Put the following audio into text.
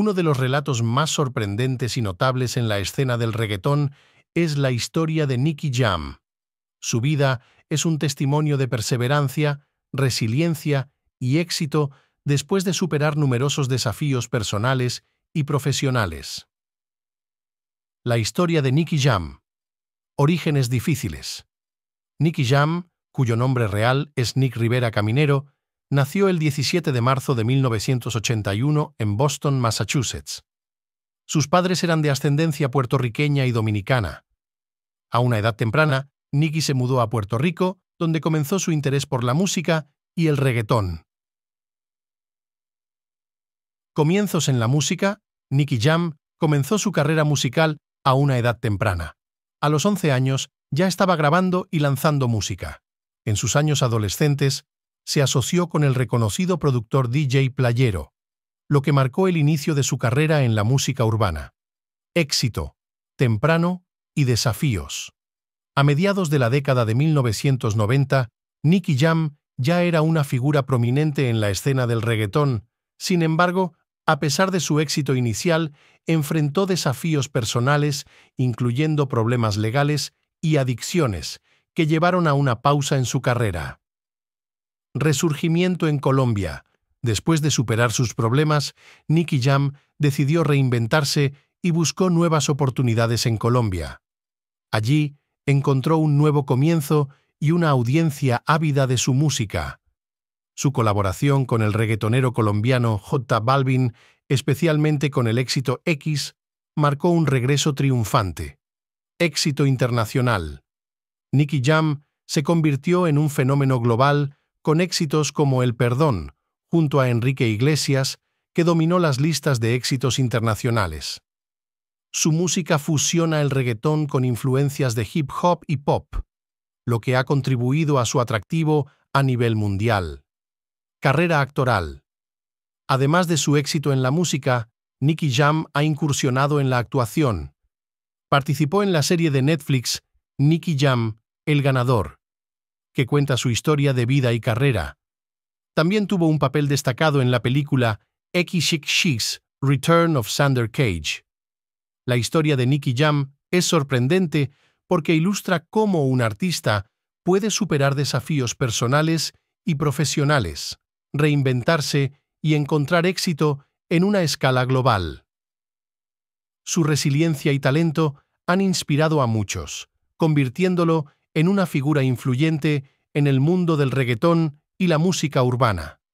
Uno de los relatos más sorprendentes y notables en la escena del reggaetón es la historia de Nicky Jam. Su vida es un testimonio de perseverancia, resiliencia y éxito después de superar numerosos desafíos personales y profesionales. La historia de Nicky Jam. Orígenes difíciles. Nicky Jam, cuyo nombre real es Nick Rivera Caminero, nació el 17 de marzo de 1981 en Boston, Massachusetts. Sus padres eran de ascendencia puertorriqueña y dominicana. A una edad temprana, Nicky se mudó a Puerto Rico, donde comenzó su interés por la música y el reggaetón. Comienzos en la música, Nicky Jam comenzó su carrera musical a una edad temprana. A los 11 años ya estaba grabando y lanzando música. En sus años adolescentes, se asoció con el reconocido productor DJ Playero, lo que marcó el inicio de su carrera en la música urbana. Éxito, temprano y desafíos. A mediados de la década de 1990, Nicky Jam ya era una figura prominente en la escena del reggaetón, sin embargo, a pesar de su éxito inicial, enfrentó desafíos personales, incluyendo problemas legales y adicciones, que llevaron a una pausa en su carrera. Resurgimiento en Colombia. Después de superar sus problemas, Nicky Jam decidió reinventarse y buscó nuevas oportunidades en Colombia. Allí encontró un nuevo comienzo y una audiencia ávida de su música. Su colaboración con el reggaetonero colombiano J Balvin, especialmente con el éxito X, marcó un regreso triunfante. Éxito internacional. Nicky Jam se convirtió en un fenómeno global con éxitos como El Perdón, junto a Enrique Iglesias, que dominó las listas de éxitos internacionales. Su música fusiona el reggaetón con influencias de hip hop y pop, lo que ha contribuido a su atractivo a nivel mundial. Carrera actoral. Además de su éxito en la música, Nicky Jam ha incursionado en la actuación. Participó en la serie de Netflix Nicky Jam, El Ganador, que cuenta su historia de vida y carrera. También tuvo un papel destacado en la película X: Return of Sander Cage. La historia de Nicky Jam es sorprendente porque ilustra cómo un artista puede superar desafíos personales y profesionales, reinventarse y encontrar éxito en una escala global. Su resiliencia y talento han inspirado a muchos, convirtiéndolo en en una figura influyente en el mundo del reggaetón y la música urbana.